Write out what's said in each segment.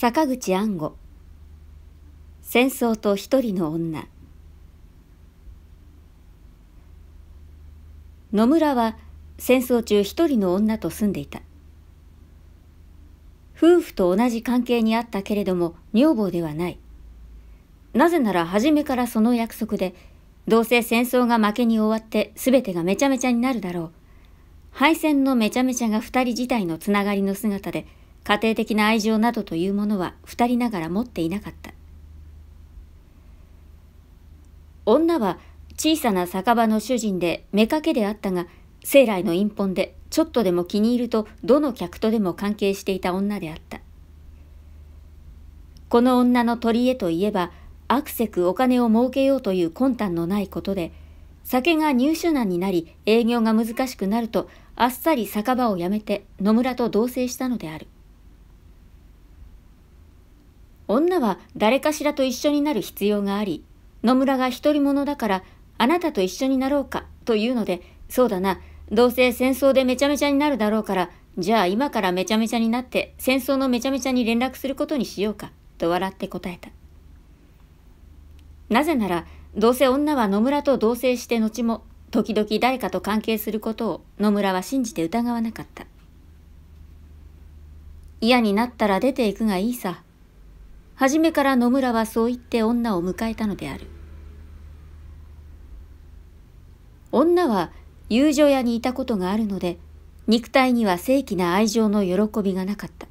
坂口安吾戦争と一人の女野村は戦争中一人の女と住んでいた夫婦と同じ関係にあったけれども女房ではないなぜなら初めからその約束でどうせ戦争が負けに終わって全てがめちゃめちゃになるだろう敗戦のめちゃめちゃが二人自体のつながりの姿で家庭的な愛情などというものは二人ながら持っていなかった。女は小さな酒場の主人で妾であったが、生来の陰本でちょっとでも気に入るとどの客とでも関係していた女であった。この女の取り柄といえば、あくせくお金を儲けようという魂胆のないことで、酒が入手難になり営業が難しくなると、あっさり酒場を辞めて野村と同棲したのである。女は誰かしらと一緒になる必要があり、野村が独り者だからあなたと一緒になろうかというので、そうだな、どうせ戦争でめちゃめちゃになるだろうから、じゃあ今からめちゃめちゃになって戦争のめちゃめちゃに連絡することにしようかと笑って答えた。なぜなら、どうせ女は野村と同棲して後も時々誰かと関係することを野村は信じて疑わなかった。嫌になったら出ていくがいいさ。初めから野村はそう言って女を迎えたのである。女は遊女屋にいたことがあるので、肉体には正規な愛情の喜びがなかった。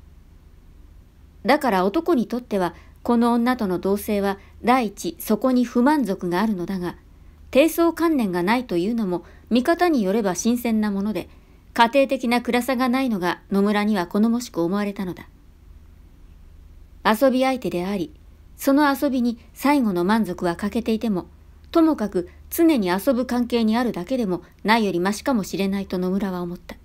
だから男にとっては、この女との同性は第一そこに不満足があるのだが、低層観念がないというのも見方によれば新鮮なもので、家庭的な暗さがないのが野村には好ましく思われたのだ。遊び相手であり、その遊びに最後の満足は欠けていても、ともかく常に遊ぶ関係にあるだけでもないよりましかもしれないと野村は思った。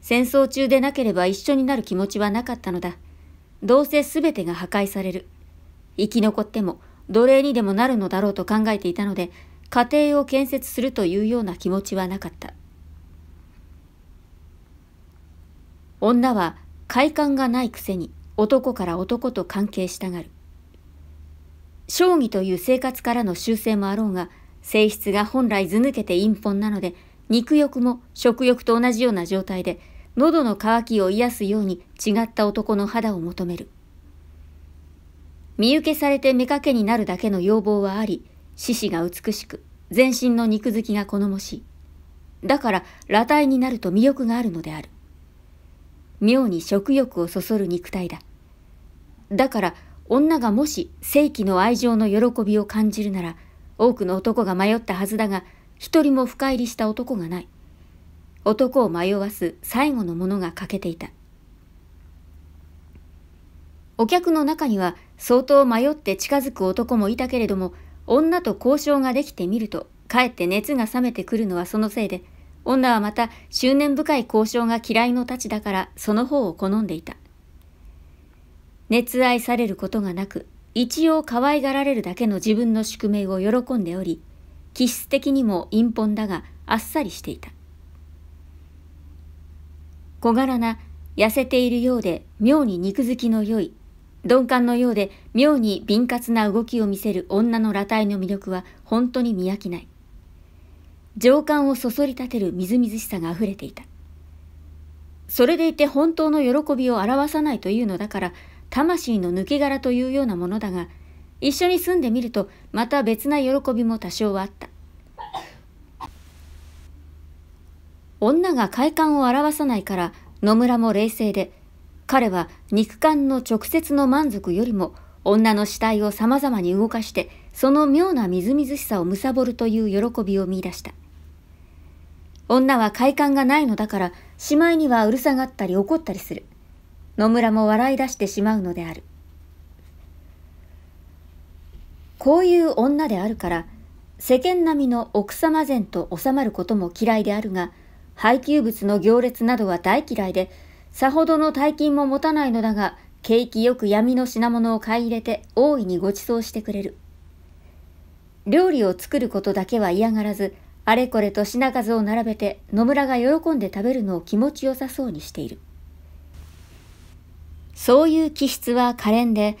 戦争中でなければ一緒になる気持ちはなかったのだ。どうせ全てが破壊される。生き残っても奴隷にでもなるのだろうと考えていたので、家庭を建設するというような気持ちはなかった。女は快感がないくせに男から男と関係したがる。将棋という生活からの修正もあろうが、性質が本来図抜けて陰本なので、肉欲も食欲と同じような状態で、喉の渇きを癒すように違った男の肌を求める。見受けされて目かけになるだけの要望はあり、獅子が美しく、全身の肉付きが好もしい。だから、裸体になると魅力があるのである。妙に食欲をそそる肉体だ。だから女がもし正規の愛情の喜びを感じるなら多くの男が迷ったはずだが一人も深入りした男がない。男を迷わす最後のものが欠けていた。お客の中には相当迷って近づく男もいたけれども女と交渉ができてみるとかえって熱が冷めてくるのはそのせいで女はまた執念深い交渉が嫌いのたちだからその方を好んでいた。熱愛されることがなく、一応可愛がられるだけの自分の宿命を喜んでおり、気質的にも陰本だがあっさりしていた。小柄な、痩せているようで妙に肉付きの良い、鈍感のようで妙に敏活な動きを見せる女の裸体の魅力は本当に見飽きない。情感をそそり立てるみずみずしさがあふれていた。それでいて本当の喜びを表さないというのだから、魂の抜け殻というようなものだが、一緒に住んでみると、また別な喜びも多少はあった。女が快感を表さないから野村も冷静で彼は肉感の直接の満足よりも女の死体をさまざまに動かしてその妙なみずみずしさを貪るという喜びを見出した女は快感がないのだから、しまいにはうるさがったり怒ったりする。野村も笑い出してしまうのである。こういう女であるから、世間並みの奥様前と収まることも嫌いであるが、配給物の行列などは大嫌いで、さほどの大金も持たないのだが、景気よく闇の品物を買い入れて大いにご馳走してくれる。料理を作ることだけは嫌がらず、あれこれと品数を並べて野村が喜んで食べるのを気持ちよさそうにしている。そういう気質は可憐で、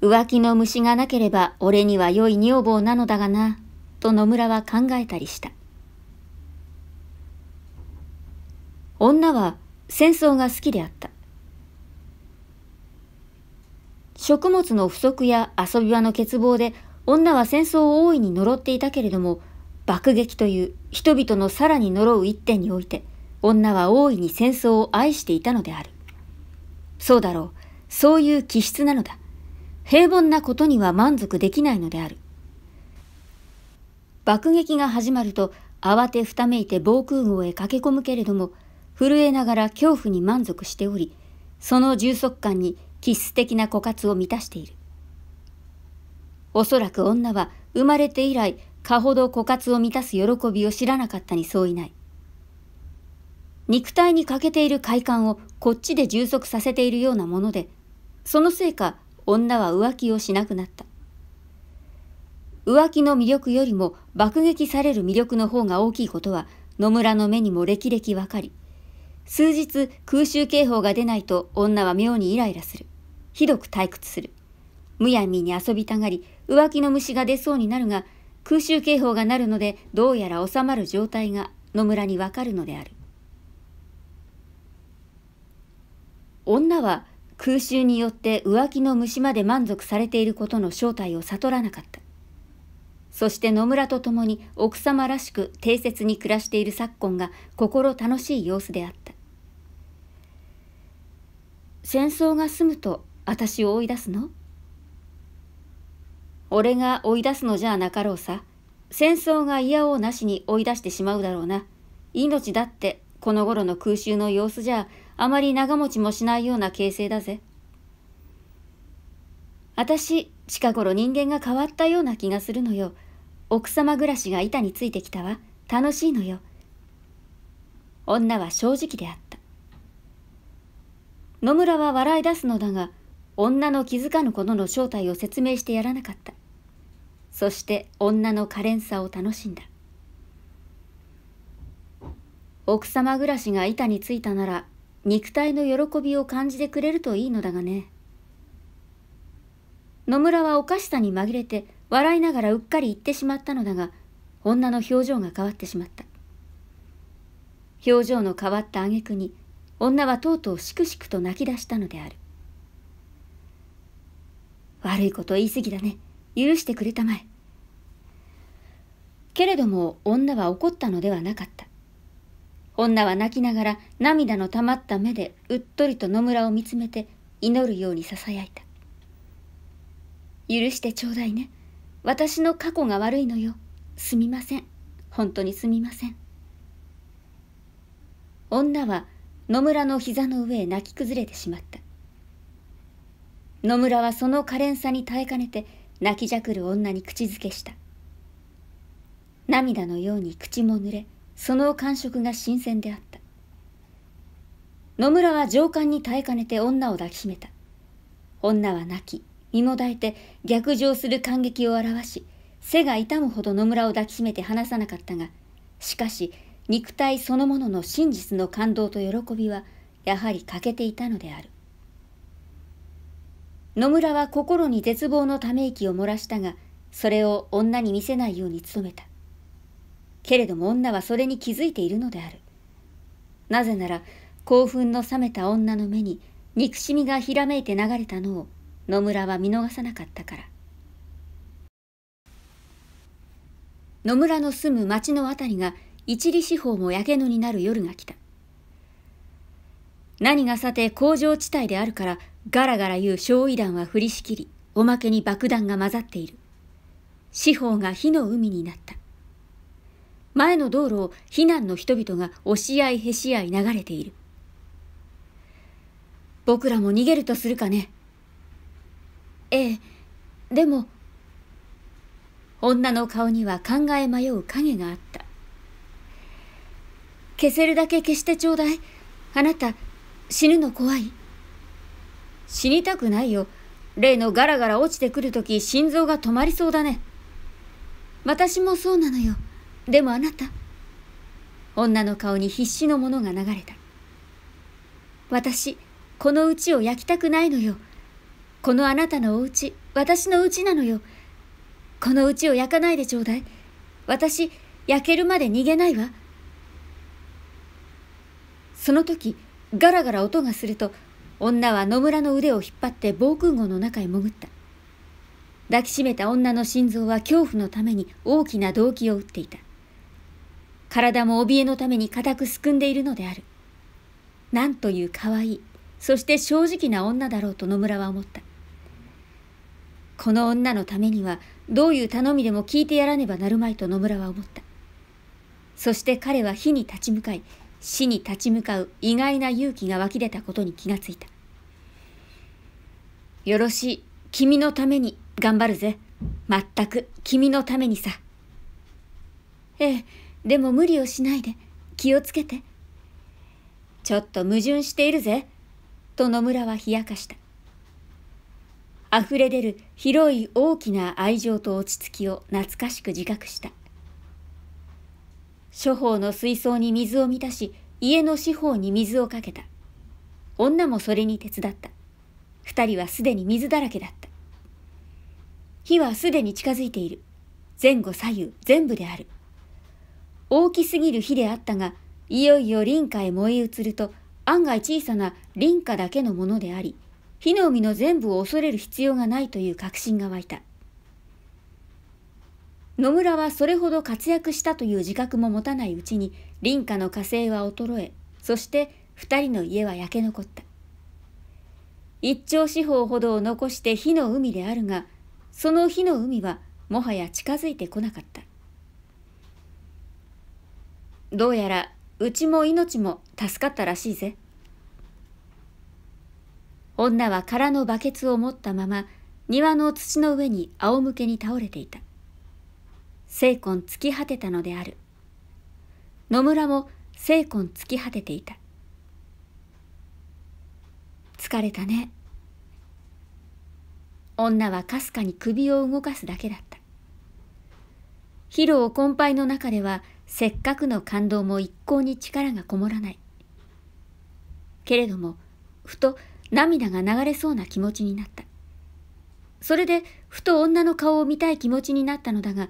浮気の虫がなければ俺には良い女房なのだがな、と野村は考えたりした。女は戦争が好きであった。食物の不足や遊び場の欠乏で女は戦争を大いに呪っていたけれども、爆撃という人々のさらに呪う一点において女は大いに戦争を愛していたのであるそうだろうそういう気質なのだ平凡なことには満足できないのである爆撃が始まると慌てふためいて防空壕へ駆け込むけれども震えながら恐怖に満足しておりその充足感に気質的な枯渇を満たしているおそらく女は生まれて以来かほど枯渇を満たす喜びを知らなかったに相違ない。肉体に欠けている快感をこっちで充足させているようなもので、そのせいか女は浮気をしなくなった。浮気の魅力よりも爆撃される魅力の方が大きいことは野村の目にも歴々わかり、数日空襲警報が出ないと女は妙にイライラする。ひどく退屈する。むやみに遊びたがり、浮気の虫が出そうになるが、空襲警報が鳴るのでどうやら収まる状態が野村にわかるのである女は空襲によって浮気の虫まで満足されていることの正体を悟らなかったそして野村と共に奥様らしく定説に暮らしている昨今が心楽しい様子であった戦争が済むと私を追い出すの俺が追い出すのじゃなかろうさ。戦争が嫌をなしに追い出してしまうだろうな。命だってこの頃の空襲の様子じゃあまり長持ちもしないような形勢だぜ。私、近頃人間が変わったような気がするのよ。奥様暮らしが板についてきたわ。楽しいのよ。女は正直であった。野村は笑い出すのだが、女の気づかぬことの正体を説明してやらなかった。そして女の可憐さを楽しんだ奥様暮らしが板についたなら肉体の喜びを感じてくれるといいのだがね野村はおかしさに紛れて笑いながらうっかり言ってしまったのだが女の表情が変わってしまった表情の変わった挙句に女はとうとうしくしくと泣き出したのである悪いこと言い過ぎだね許してくれたまえ。けれども女は怒ったのではなかった。女は泣きながら涙のたまった目でうっとりと野村を見つめて祈るようにささやいた。許してちょうだいね。私の過去が悪いのよ。すみません。本当にすみません。女は野村の膝の上へ泣き崩れてしまった。野村はその可憐さに耐えかねて泣きじゃくる女に口づけした涙のように口も濡れその感触が新鮮であった野村は上官に耐えかねて女を抱きしめた女は泣き身も抱いて逆上する感激を表し背が痛むほど野村を抱きしめて離さなかったがしかし肉体そのものの真実の感動と喜びはやはり欠けていたのである野村は心に絶望のため息を漏らしたが、それを女に見せないように努めた。けれども女はそれに気づいているのである。なぜなら、興奮の冷めた女の目に憎しみがひらめいて流れたのを野村は見逃さなかったから。野村の住む町の辺りが一里四方も焼け野になる夜が来た。何がさて工場地帯であるからガラガラ言う焼夷弾は振りしきり、おまけに爆弾が混ざっている。四方が火の海になった。前の道路を避難の人々が押し合いへし合い流れている。僕らも逃げるとするかね。ええ、でも、女の顔には考え迷う影があった。消せるだけ消してちょうだい。あなた、死ぬの怖い。死にたくないよ。例のガラガラ落ちてくるとき心臓が止まりそうだね。私もそうなのよ。でもあなた。女の顔に必死のものが流れた。私、このうちを焼きたくないのよ。このあなたのおうち、私のうちなのよ。このうちを焼かないでちょうだい。私、焼けるまで逃げないわ。その時、ガラガラ音がすると、女は野村の腕を引っ張って防空壕の中へ潜った。抱きしめた女の心臓は恐怖のために大きな動機を打っていた。体も怯えのために固くすくんでいるのである。なんという可愛い、そして正直な女だろうと野村は思った。この女のためにはどういう頼みでも聞いてやらねばなるまいと野村は思った。そして彼は火に立ち向かい、死に立ち向かう意外な勇気が湧き出たことに気がついた。よろしい。君のために頑張るぜ。まったく君のためにさ。ええ、でも無理をしないで。気をつけて。ちょっと矛盾しているぜ。と野村は冷やかした。溢れ出る広い大きな愛情と落ち着きを懐かしく自覚した。処方の水槽に水を満たし、家の四方に水をかけた。女もそれに手伝った。二人はすでに水だらけだった。火はすでに近づいている。前後左右全部である。大きすぎる火であったが、いよいよ林家へ燃え移ると、案外小さな林家だけのものであり、火の海の全部を恐れる必要がないという確信が湧いた。野村はそれほど活躍したという自覚も持たないうちに林家の火星は衰えそして2人の家は焼け残った一丁四方ほどを残して火の海であるがその火の海はもはや近づいてこなかったどうやらうちも命も助かったらしいぜ女は空のバケツを持ったまま庭の土の上に仰向けに倒れていた精魂尽き果てたのである。野村も精魂尽き果てていた。疲れたね。女はかすかに首を動かすだけだった。疲労困憊の中ではせっかくの感動も一向に力がこもらない。けれども、ふと涙が流れそうな気持ちになった。それで、ふと女の顔を見たい気持ちになったのだが、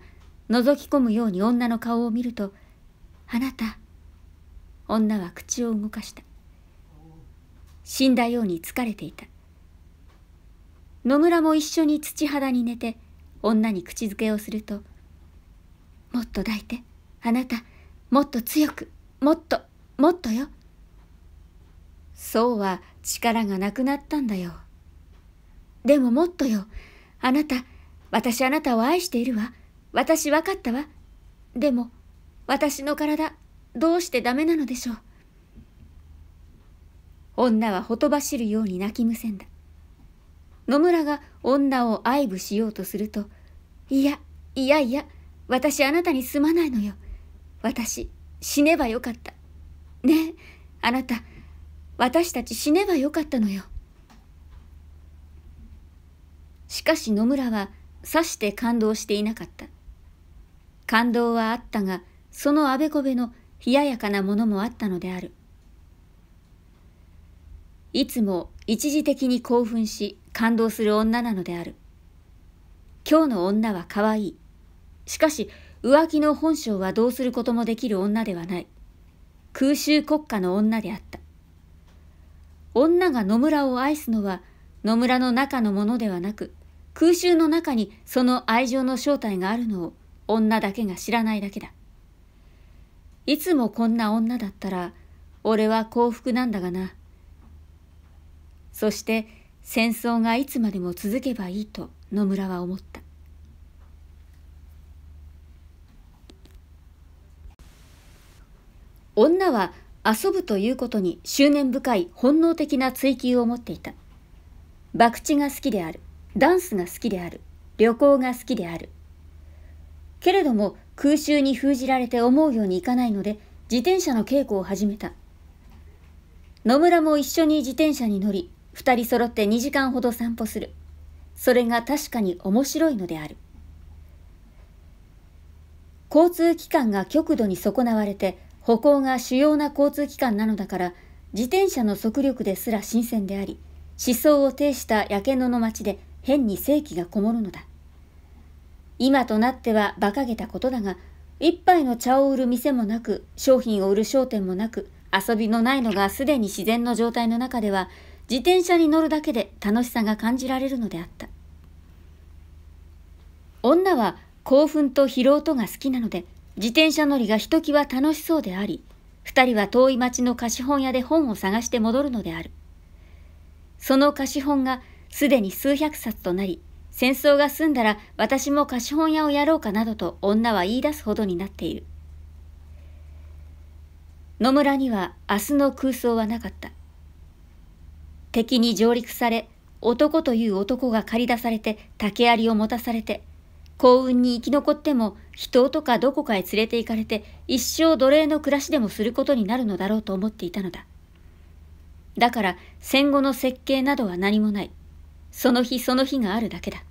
覗き込むように女の顔を見ると「あなた」女は口を動かした死んだように疲れていた野村も一緒に土肌に寝て女に口づけをすると「もっと抱いてあなたもっと強くもっともっとよ」そうは力がなくなったんだよでももっとよあなた私あなたを愛しているわ私分かったわ。でも、私の体、どうしてダメなのでしょう。女はほとばしるように泣きむせんだ。野村が女を愛撫しようとすると、いや、いやいや、私あなたにすまないのよ。私、死ねばよかった。ねえ、あなた、私たち死ねばよかったのよ。しかし野村は、さして感動していなかった。感動はあったが、そのあべこべの冷ややかなものもあったのである。いつも一時的に興奮し感動する女なのである。今日の女は可愛い。しかし、浮気の本性はどうすることもできる女ではない。空襲国家の女であった。女が野村を愛すのは野村の中のものではなく、空襲の中にその愛情の正体があるのを女だけが知らないだけだ。いつもこんな女だったら、俺は幸福なんだがな。そして戦争がいつまでも続けばいいと野村は思った。女は遊ぶということに執念深い本能的な追求を持っていた。博打が好きである。ダンスが好きである。旅行が好きである。けれども空襲に封じられて思うようにいかないので自転車の稽古を始めた野村も一緒に自転車に乗り2人揃って2時間ほど散歩するそれが確かに面白いのである交通機関が極度に損なわれて歩行が主要な交通機関なのだから自転車の速力ですら新鮮であり思想を呈したやけ野の町で変に正気がこもるのだ今となっては馬鹿げたことだが、一杯の茶を売る店もなく、商品を売る商店もなく、遊びのないのがすでに自然の状態の中では、自転車に乗るだけで楽しさが感じられるのであった。女は興奮と疲労とが好きなので、自転車乗りがひときわ楽しそうであり、二人は遠い町の貸本屋で本を探して戻るのである。その貸本がすでに数百冊となり、戦争が済んだら私も貸本屋をやろうかなどと女は言い出すほどになっている。野村には明日の空想はなかった。敵に上陸され、男という男が駆り出されて竹槍を持たされて、幸運に生き残っても人とかどこかへ連れて行かれて一生奴隷の暮らしでもすることになるのだろうと思っていたのだ。だから戦後の設計などは何もない。その日その日があるだけだ。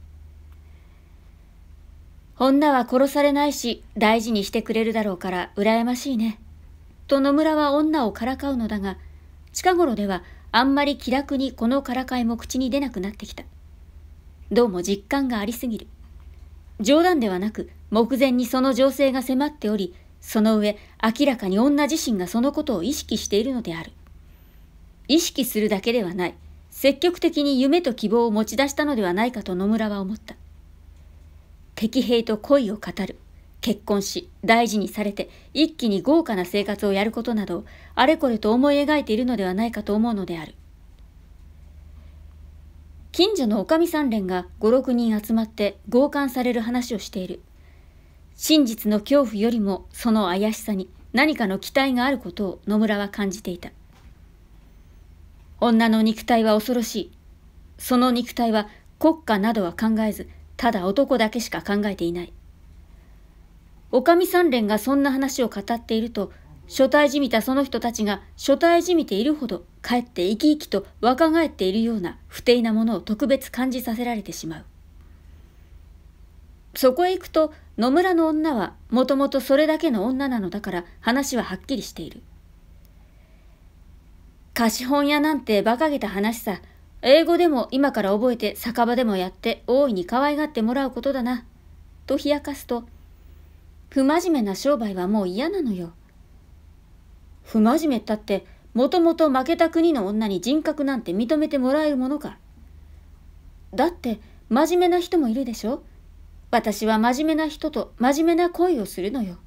女は殺されないし大事にしてくれるだろうから羨ましいね。と野村は女をからかうのだが、近頃ではあんまり気楽にこのからかいも口に出なくなってきた。どうも実感がありすぎる。冗談ではなく目前にその情勢が迫っており、その上明らかに女自身がそのことを意識しているのである。意識するだけではない。積極的に夢と希望を持ち出したのではないかと野村は思った。敵兵と恋を語る、結婚し、大事にされて、一気に豪華な生活をやることなど、あれこれと思い描いているのではないかと思うのである。近所のおかみ三連が5、6人集まって強姦される話をしている。真実の恐怖よりもその怪しさに何かの期待があることを野村は感じていた。女の肉体は恐ろしい。その肉体は国家などは考えず、ただ男だけしか考えていない。おかみ三連がそんな話を語っていると、初対じみたその人たちが初対じみているほど、かえって生き生きと若返っているような不定なものを特別感じさせられてしまう。そこへ行くと、野村の女はもともとそれだけの女なのだから話ははっきりしている。貸本屋なんて馬鹿げた話さ。英語でも今から覚えて酒場でもやって大いに可愛がってもらうことだな。と冷やかすと、不真面目な商売はもう嫌なのよ。不真面目ったって、もともと負けた国の女に人格なんて認めてもらえるものか。だって、真面目な人もいるでしょ私は真面目な人と真面目な恋をするのよ。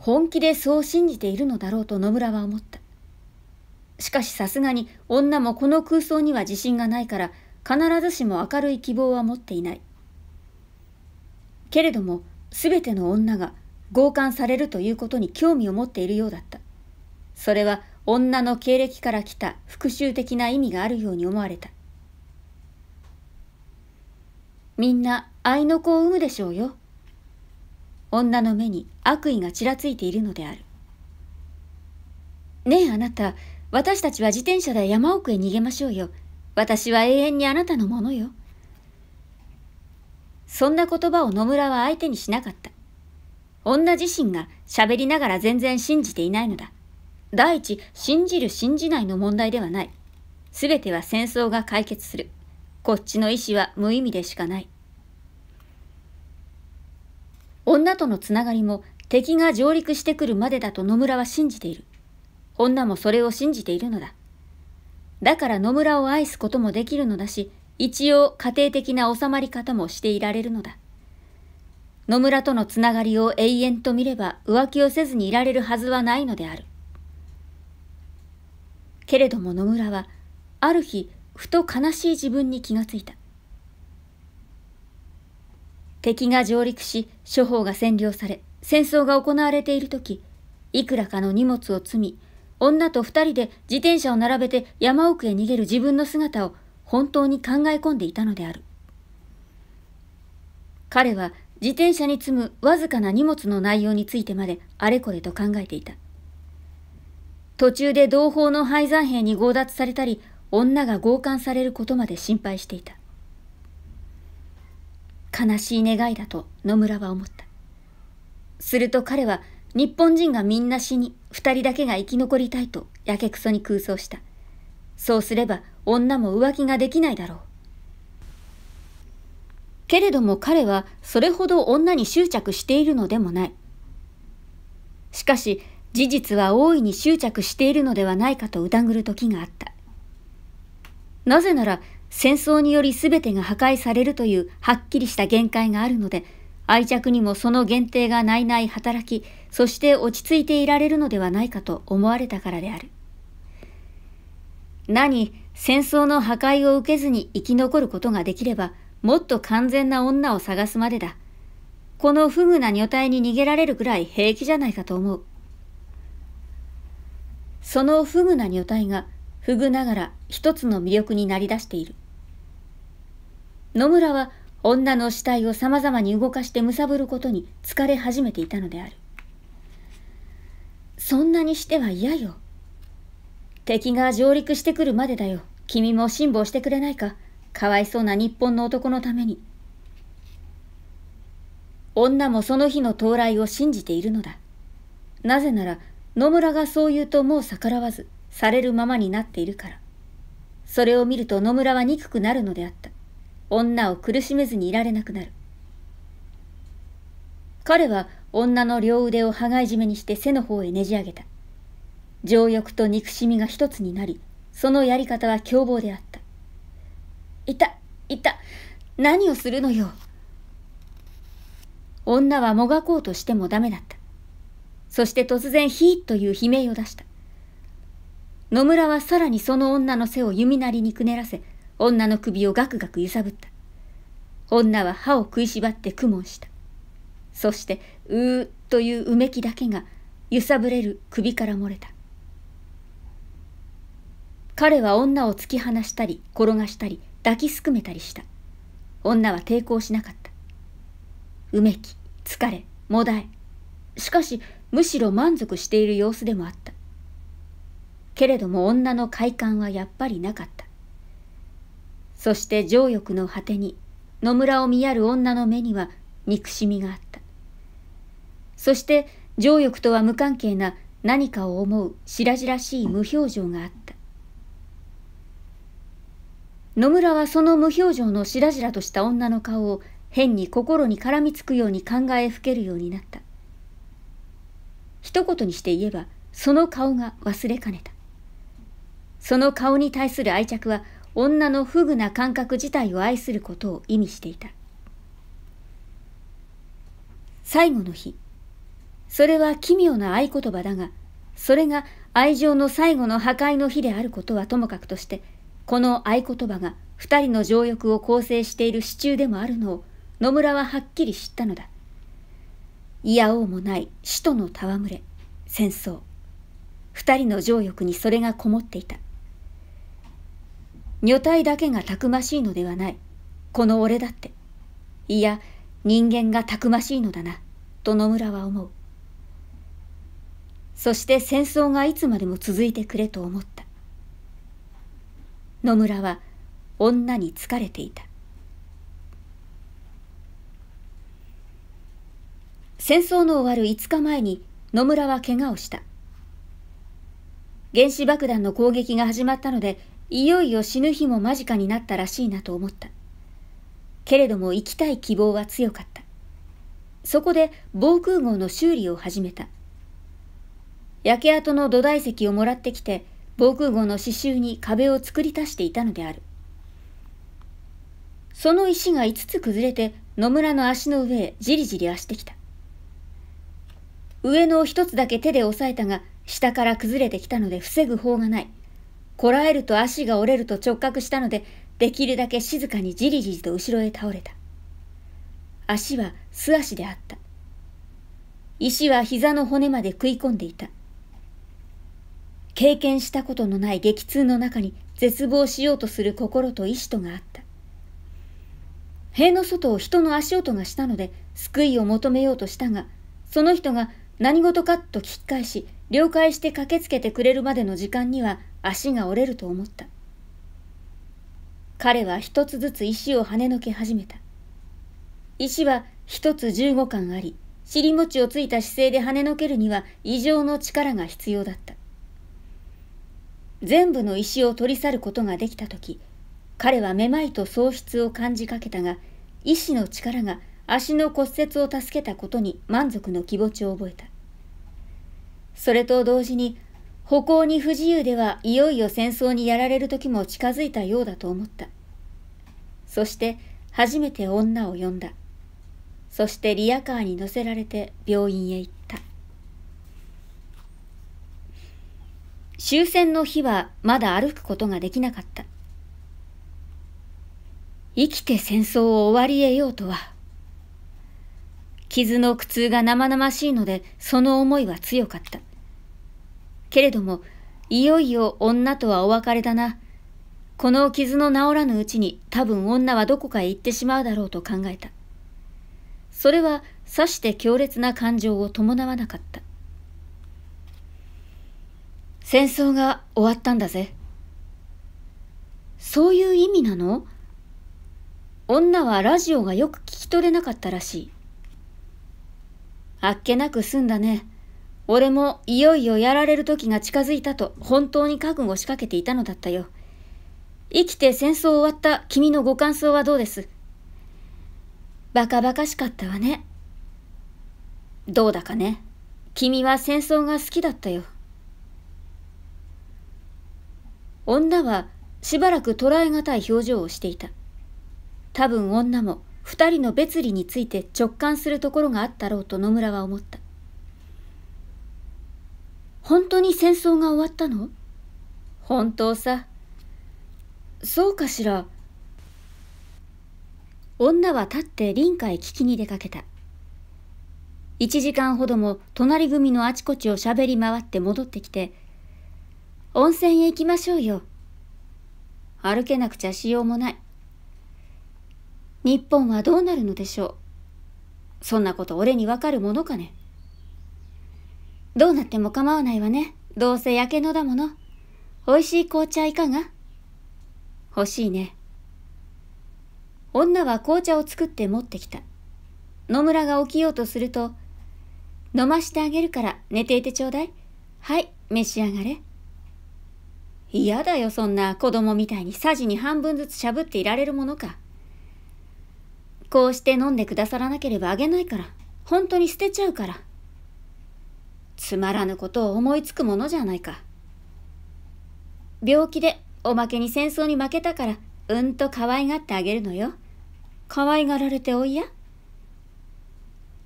本気でそう信じているのだろうと野村は思った。しかしさすがに女もこの空想には自信がないから必ずしも明るい希望は持っていない。けれども全ての女が強姦されるということに興味を持っているようだった。それは女の経歴から来た復讐的な意味があるように思われた。みんな愛の子を産むでしょうよ。女の目に悪意がちらついているのである。ねえあなた、私たちは自転車で山奥へ逃げましょうよ。私は永遠にあなたのものよ。そんな言葉を野村は相手にしなかった。女自身が喋りながら全然信じていないのだ。第一、信じる信じないの問題ではない。すべては戦争が解決する。こっちの意思は無意味でしかない。女とのつながりも敵が上陸してくるまでだと野村は信じている。女もそれを信じているのだ。だから野村を愛すこともできるのだし、一応家庭的な収まり方もしていられるのだ。野村とのつながりを永遠と見れば浮気をせずにいられるはずはないのである。けれども野村は、ある日、ふと悲しい自分に気がついた。敵が上陸し、諸方が占領され、戦争が行われている時、いくらかの荷物を積み、女と二人で自転車を並べて山奥へ逃げる自分の姿を本当に考え込んでいたのである。彼は自転車に積むわずかな荷物の内容についてまであれこれと考えていた。途中で同胞の廃山兵に強奪されたり、女が強姦されることまで心配していた。悲しい願いだと野村は思った。すると彼は日本人がみんな死に二人だけが生き残りたいとやけくそに空想した。そうすれば女も浮気ができないだろう。けれども彼はそれほど女に執着しているのでもない。しかし事実は大いに執着しているのではないかと疑る時があった。なぜなら戦争により全てが破壊されるというはっきりした限界があるので、愛着にもその限定がないない働き、そして落ち着いていられるのではないかと思われたからである。何、戦争の破壊を受けずに生き残ることができれば、もっと完全な女を探すまでだ。この不遇な女体に逃げられるくらい平気じゃないかと思う。その不遇な女体が、不遇ながら一つの魅力になり出している。野村は女の死体を様々に動かして貪ることに疲れ始めていたのである。そんなにしては嫌よ。敵が上陸してくるまでだよ。君も辛抱してくれないか。かわいそうな日本の男のために。女もその日の到来を信じているのだ。なぜなら野村がそう言うともう逆らわず、されるままになっているから。それを見ると野村は憎くなるのであった。女を苦しめずにいられなくなる。彼は女の両腕を羽交い締めにして背の方へねじ上げた。情欲と憎しみが一つになり、そのやり方は凶暴であった。いた、いた、何をするのよ。女はもがこうとしてもダメだった。そして突然ヒーという悲鳴を出した。野村はさらにその女の背を弓なりにくねらせ、女の首をガクガク揺さぶった。女は歯を食いしばって苦悶した。そして、うーといううめきだけが揺さぶれる首から漏れた。彼は女を突き放したり、転がしたり、抱きすくめたりした。女は抵抗しなかった。うめき、疲れ、もだえ。しかし、むしろ満足している様子でもあった。けれども女の快感はやっぱりなかった。そして情欲の果てに野村を見やる女の目には憎しみがあった。そして情欲とは無関係な何かを思う白々しい無表情があった。野村はその無表情の白々とした女の顔を変に心に絡みつくように考えふけるようになった。一言にして言えば、その顔が忘れかねた。その顔に対する愛着は女の不具な感覚自体を愛することを意味していた。最後の日。それは奇妙な合言葉だが、それが愛情の最後の破壊の日であることはともかくとして、この合言葉が二人の情欲を構成している支柱でもあるのを野村ははっきり知ったのだ。いやおうもない死との戯れ、戦争。二人の情欲にそれがこもっていた。女体だけがたくましいのではない。この俺だって。いや、人間がたくましいのだな、と野村は思う。そして戦争がいつまでも続いてくれと思った。野村は女に疲れていた。戦争の終わる5日前に野村は怪我をした。原子爆弾の攻撃が始まったのでいよいよ死ぬ日も間近になったらしいなと思った。けれども行きたい希望は強かった。そこで防空壕の修理を始めた。焼け跡の土台石をもらってきて、防空壕の刺繍に壁を作り足していたのである。その石が5つ崩れて野村の足の上へじりじり足してきた。上の1つだけ手で押さえたが、下から崩れてきたので防ぐ法がない。こらえると足が折れると直角したので、できるだけ静かにじりじりと後ろへ倒れた。足は素足であった。石は膝の骨まで食い込んでいた。経験したことのない激痛の中に絶望しようとする心と意志とがあった。塀の外を人の足音がしたので救いを求めようとしたが、その人が何事かと聞き返し、了解して駆けつけてくれるまでの時間には足が折れると思った。彼は一つずつ石を跳ねのけ始めた。石は一つ15巻あり、尻餅をついた姿勢で跳ねのけるには異常の力が必要だった。全部の石を取り去ることができた時、彼はめまいと喪失を感じかけたが、意志の力が足の骨折を助けたことに満足の気持ちを覚えた。それと同時に、歩行に不自由ではいよいよ戦争にやられる時も近づいたようだと思った。そして初めて女を呼んだ。そしてリヤカーに乗せられて病院へ行った。終戦の日はまだ歩くことができなかった。生きて戦争を終わり得ようとは傷の苦痛が生々しいので、その思いは強かった。けれども、いよいよ女とはお別れだな。この傷の治らぬうちに多分女はどこかへ行ってしまうだろうと考えた。それは、さして強烈な感情を伴わなかった。戦争が終わったんだぜ。そういう意味なの女はラジオがよく聞き取れなかったらしい。あっけなく済んだね。俺もいよいよやられる時が近づいたと本当に覚悟しかけていたのだったよ。生きて戦争終わった君のご感想はどうですバカバカしかったわね。どうだかね。君は戦争が好きだったよ。女はしばらく捉え難い表情をしていた。多分女も2人の別離について直感するところがあったろうと野村は思った本当に戦争が終わったの本当さそうかしら女は立って林家へ聞きに出かけた1時間ほども隣組のあちこちをしゃべり回って戻ってきて「温泉へ行きましょうよ歩けなくちゃしようもない日本はどうなるのでしょう。そんなこと俺にわかるものかね。どうなっても構わないわね。どうせやけのだもの。美味しい紅茶いかが欲しいね。女は紅茶を作って持ってきた。野村が起きようとすると、飲ましてあげるから寝ていてちょうだい。はい、召し上がれ。嫌だよ、そんな子供みたいにさじに半分ずつしゃぶっていられるものか。こうして飲んでくださらなければあげないから、本当に捨てちゃうから。つまらぬことを思いつくものじゃないか。病気でおまけに戦争に負けたから、うんと可愛がってあげるのよ。可愛がられておいや。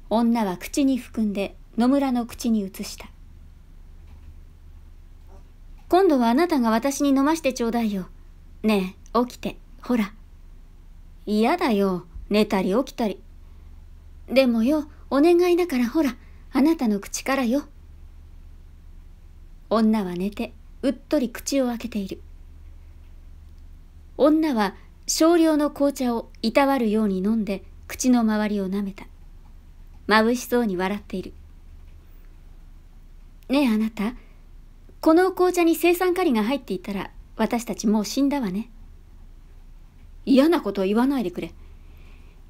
女は口に含んで野村の口に移した。今度はあなたが私に飲ましてちょうだいよ。ねえ、起きて、ほら。嫌だよ。寝たり起きたり。でもよ、お願いだからほら、あなたの口からよ。女は寝て、うっとり口を開けている。女は少量の紅茶をいたわるように飲んで、口の周りを舐めた。眩しそうに笑っている。ねえあなた、この紅茶に青酸カリが入っていたら、私たちもう死んだわね。嫌なこと言わないでくれ。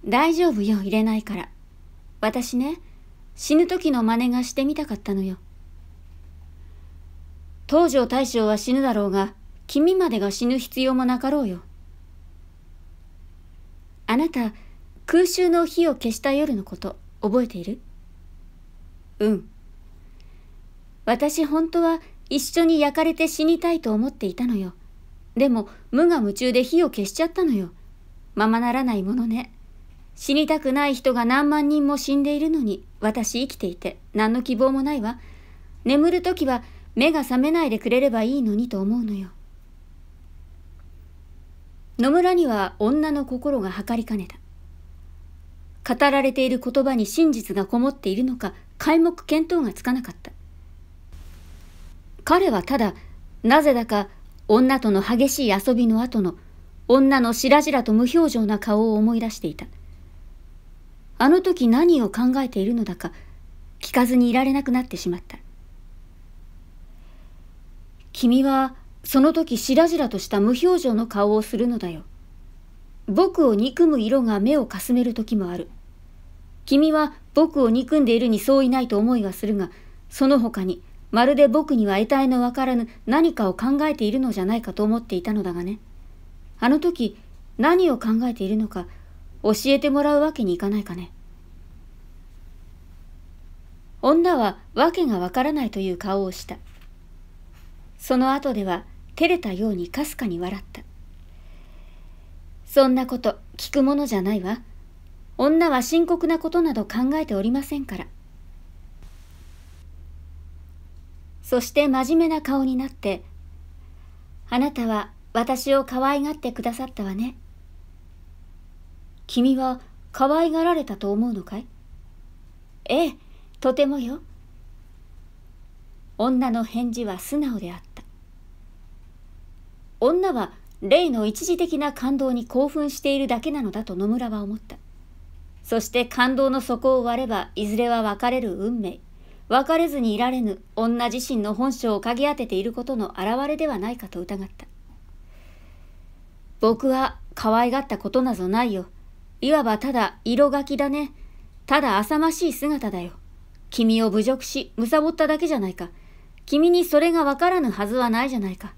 大丈夫よ、入れないから。私ね、死ぬ時の真似がしてみたかったのよ。東条大将は死ぬだろうが、君までが死ぬ必要もなかろうよ。あなた、空襲の火を消した夜のこと、覚えているうん。私本当は一緒に焼かれて死にたいと思っていたのよ。でも無我夢中で火を消しちゃったのよ。ままならないものね。死にたくない人が何万人も死んでいるのに、私生きていて何の希望もないわ。眠るときは目が覚めないでくれればいいのにと思うのよ。野村には女の心が測りかねた。語られている言葉に真実がこもっているのか、皆目見当がつかなかった。彼はただ、なぜだか女との激しい遊びの後の、女のしらじらと無表情な顔を思い出していた。あの時何を考えているのだか聞かずにいられなくなってしまった。君はその時しらじらとした無表情の顔をするのだよ。僕を憎む色が目をかすめる時もある。君は僕を憎んでいるに相違ないと思いはするが、その他にまるで僕には得体のわからぬ何かを考えているのじゃないかと思っていたのだがね。あの時何を考えているのか教えてもらうわけにいかないかね。女は訳がわからないという顔をした。その後では照れたようにかすかに笑った。そんなこと聞くものじゃないわ。女は深刻なことなど考えておりませんから。そして真面目な顔になって、あなたは私を可愛がってくださったわね。君は可愛がられたと思うのかいええ、とてもよ。女の返事は素直であった。女は例の一時的な感動に興奮しているだけなのだと野村は思った。そして感動の底を割ればいずれは別れる運命。別れずにいられぬ女自身の本性を嗅ぎ当てていることの表れではないかと疑った。僕は可愛がったことなぞないよ。いわばただ色書きだね。ただ浅ましい姿だよ。君を侮辱し、貪っただけじゃないか。君にそれがわからぬはずはないじゃないか。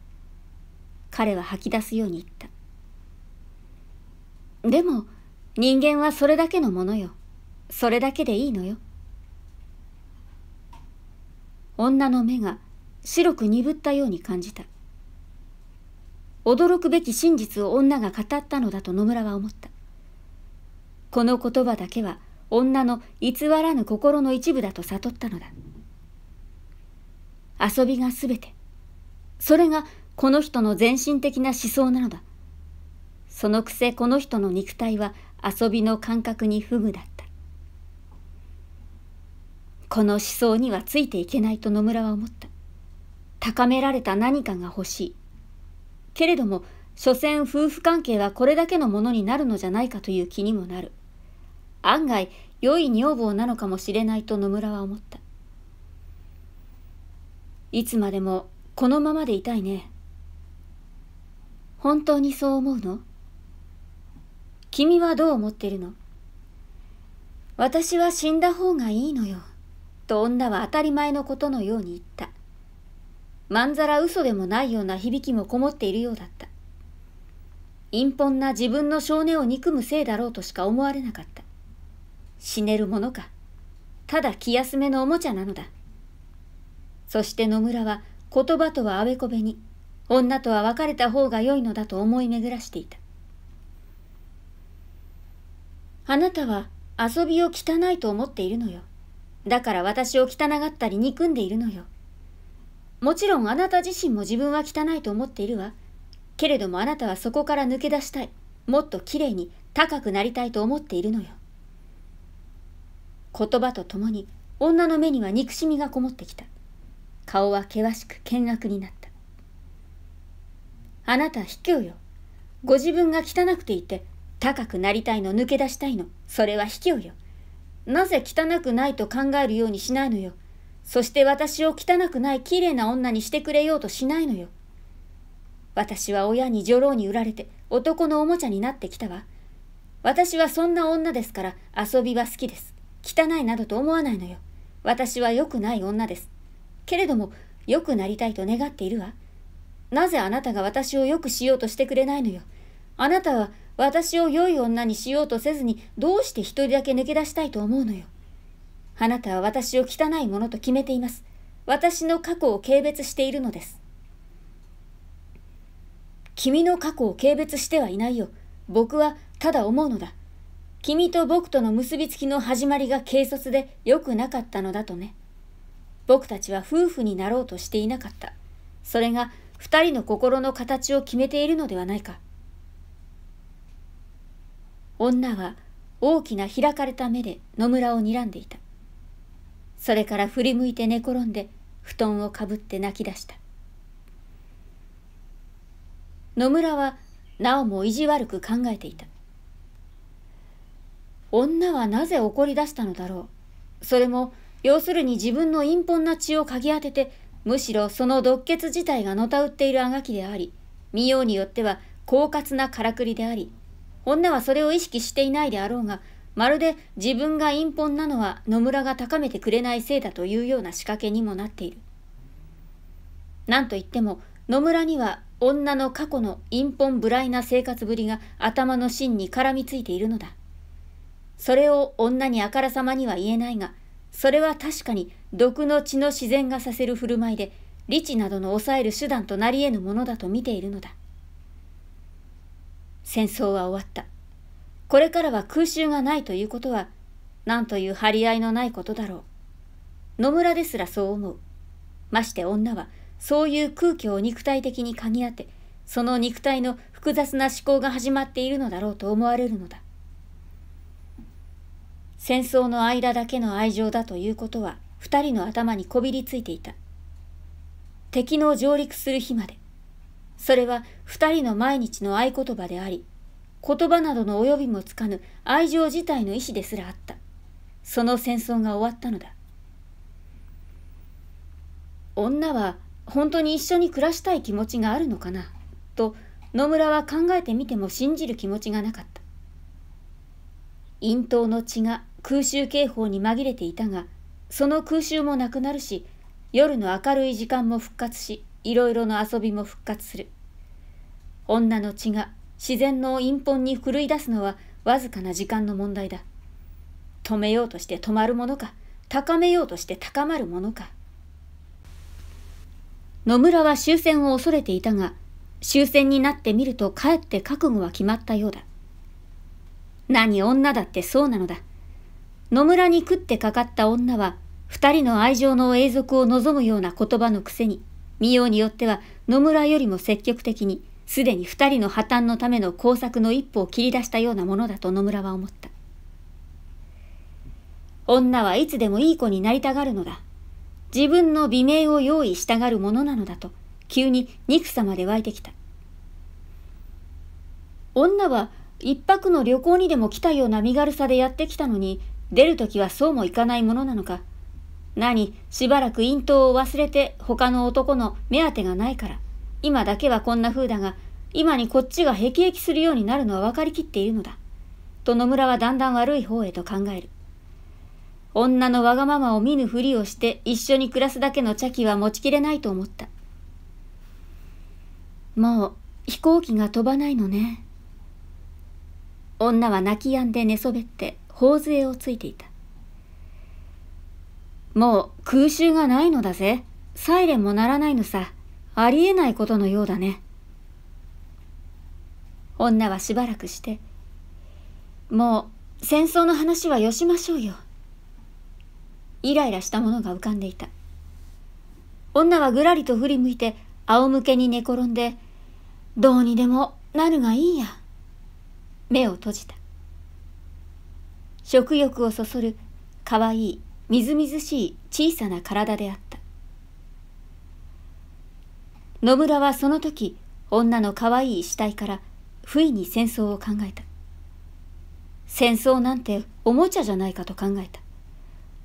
彼は吐き出すように言った。でも、人間はそれだけのものよ。それだけでいいのよ。女の目が白く鈍ったように感じた。驚くべき真実を女が語ったのだと野村は思った。この言葉だけは女の偽らぬ心の一部だと悟ったのだ遊びが全てそれがこの人の全身的な思想なのだそのくせこの人の肉体は遊びの感覚に不具だったこの思想にはついていけないと野村は思った高められた何かが欲しいけれども所詮夫婦関係はこれだけのものになるのじゃないかという気にもなる案外良い女房なのかもしれないと野村は思ったいつまでもこのままでいたいね本当にそう思うの君はどう思ってるの私は死んだ方がいいのよと女は当たり前のことのように言ったまんざら嘘でもないような響きもこもっているようだった陰本な自分の性根を憎むせいだろうとしか思われなかった死ねるものか。ただ気休めのおもちゃなのだ。そして野村は言葉とはあべこべに、女とは別れた方が良いのだと思い巡らしていた。あなたは遊びを汚いと思っているのよ。だから私を汚がったり憎んでいるのよ。もちろんあなた自身も自分は汚いと思っているわ。けれどもあなたはそこから抜け出したい。もっときれいに高くなりたいと思っているのよ。言葉とともに女の目には憎しみがこもってきた。顔は険しく険悪になった。あなた卑怯よ。ご自分が汚くていて、高くなりたいの抜け出したいの、それは卑怯よ。なぜ汚くないと考えるようにしないのよ。そして私を汚くない綺麗な女にしてくれようとしないのよ。私は親に女郎に売られて男のおもちゃになってきたわ。私はそんな女ですから遊びは好きです。汚いなどと思わないのよ。私は良くない女です。けれども、良くなりたいと願っているわ。なぜあなたが私を良くしようとしてくれないのよ。あなたは私を良い女にしようとせずに、どうして一人だけ抜け出したいと思うのよ。あなたは私を汚いものと決めています。私の過去を軽蔑しているのです。君の過去を軽蔑してはいないよ。僕はただ思うのだ。君と僕との結びつきの始まりが軽率で良くなかったのだとね。僕たちは夫婦になろうとしていなかった。それが二人の心の形を決めているのではないか。女は大きな開かれた目で野村を睨んでいた。それから振り向いて寝転んで布団をかぶって泣き出した。野村はなおも意地悪く考えていた。女はなぜ怒り出したのだろう。それも、要するに自分の陰本な血を嗅ぎ当てて、むしろその毒血自体がのたうっているあがきであり、見ようによっては狡猾なからくりであり、女はそれを意識していないであろうが、まるで自分が陰本なのは野村が高めてくれないせいだというような仕掛けにもなっている。なんといっても野村には女の過去の陰本無頼な生活ぶりが頭の芯に絡みついているのだ。それを女にあからさまには言えないが、それは確かに毒の血の自然がさせる振る舞いで、理智などの抑える手段となり得ぬものだと見ているのだ。戦争は終わった。これからは空襲がないということは、なんという張り合いのないことだろう。野村ですらそう思う。まして女は、そういう空虚を肉体的に嗅ぎ当て、その肉体の複雑な思考が始まっているのだろうと思われるのだ。戦争の間だけの愛情だということは二人の頭にこびりついていた。敵の上陸する日まで。それは二人の毎日の合言葉であり、言葉などの及びもつかぬ愛情自体の意思ですらあった。その戦争が終わったのだ。女は本当に一緒に暮らしたい気持ちがあるのかなと野村は考えてみても信じる気持ちがなかった。咽頭の血が空襲警報に紛れていたがその空襲もなくなるし夜の明るい時間も復活しいろいろの遊びも復活する女の血が自然の陰本に狂い出すのはわずかな時間の問題だ止めようとして止まるものか高めようとして高まるものか野村は終戦を恐れていたが終戦になってみるとかえって覚悟は決まったようだ何女だってそうなのだ。野村に食ってかかった女は、二人の愛情の永続を望むような言葉のくせに、見ようによっては野村よりも積極的に、すでに二人の破綻のための工作の一歩を切り出したようなものだと野村は思った。女はいつでもいい子になりたがるのだ。自分の美名を用意したがるものなのだと、急に憎さまで湧いてきた。女は一泊の旅行にでも来たような身軽さでやってきたのに、出るときはそうもいかないものなのか。何、しばらく隠頭を忘れて他の男の目当てがないから。今だけはこんな風だが、今にこっちがへきへきするようになるのは分かりきっているのだ。と野村はだんだん悪い方へと考える。女のわがままを見ぬふりをして一緒に暮らすだけの茶器は持ちきれないと思った。もう飛行機が飛ばないのね。女は泣き止んで寝そべって頬杖をついていた。もう空襲がないのだぜ。サイレンも鳴らないのさ。ありえないことのようだね。女はしばらくして、もう戦争の話はよしましょうよ。イライラしたものが浮かんでいた。女はぐらりと振り向いて仰向けに寝転んで、どうにでもなるがいいや。目を閉じた食欲をそそるかわいいみずみずしい小さな体であった野村はその時女のかわいい死体から不意に戦争を考えた戦争なんておもちゃじゃないかと考えた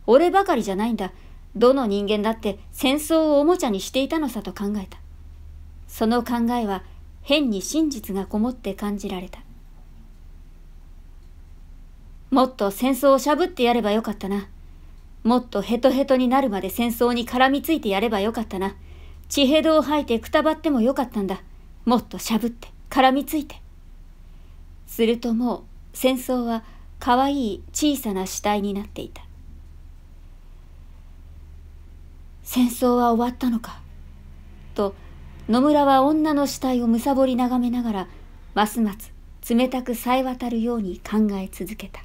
俺ばかりじゃないんだどの人間だって戦争をおもちゃにしていたのさと考えたその考えは変に真実がこもって感じられたもっと戦争をしゃぶってやればよかったな。もっとヘトヘトになるまで戦争に絡みついてやればよかったな。血ヘドを吐いてくたばってもよかったんだ。もっとしゃぶって、絡みついて。するともう戦争は可愛い小さな死体になっていた。戦争は終わったのか。と野村は女の死体をむさぼり眺めながらますます冷たくさえ渡るように考え続けた。